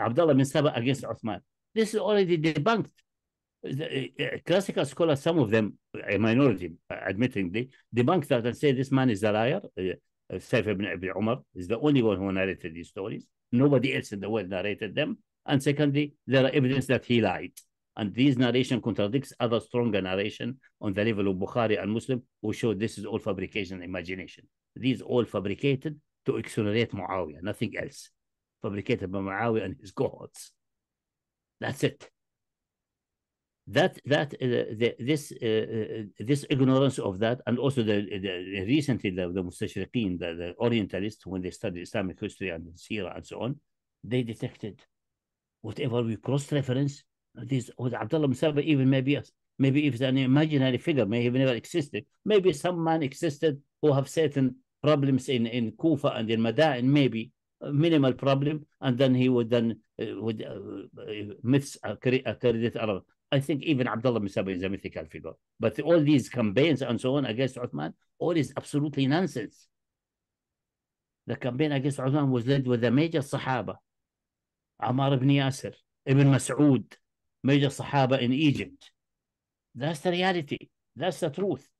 Abdullah bin Saba against Uthman. This is already debunked. The uh, uh, classical scholars, some of them, a minority, admittingly, debunk that and say this man is a liar. Uh, uh, Saif ibn Abi Umar is the only one who narrated these stories. Nobody else in the world narrated them. And secondly, there are evidence that he lied. And these narration contradicts other stronger narration on the level of Bukhari and Muslim, who show this is all fabrication and imagination. These all fabricated to exonerate Muawiyah, nothing else fabricated by Muawiyah and his guards. That's it. That that uh, the, this uh, uh this ignorance of that, and also the, the recently the, the Mustashriqeen, the, the Orientalists, when they studied Islamic history and Sira and so on, they detected whatever we cross-reference. This was Abdullah Musaba even maybe maybe if it's an imaginary figure, may have never existed. Maybe some man existed who have certain problems in, in Kufa and in Madain, maybe minimal problem, and then he would then uh, would uh, myths accredited Arab. I think even Abdullah Misabi is a mythical figure. But all these campaigns and so on against Uthman, all is absolutely nonsense. The campaign against Uthman was led with the major Sahaba, Ammar ibn Yasir, Ibn Mas'ud, major Sahaba in Egypt. That's the reality. That's the truth.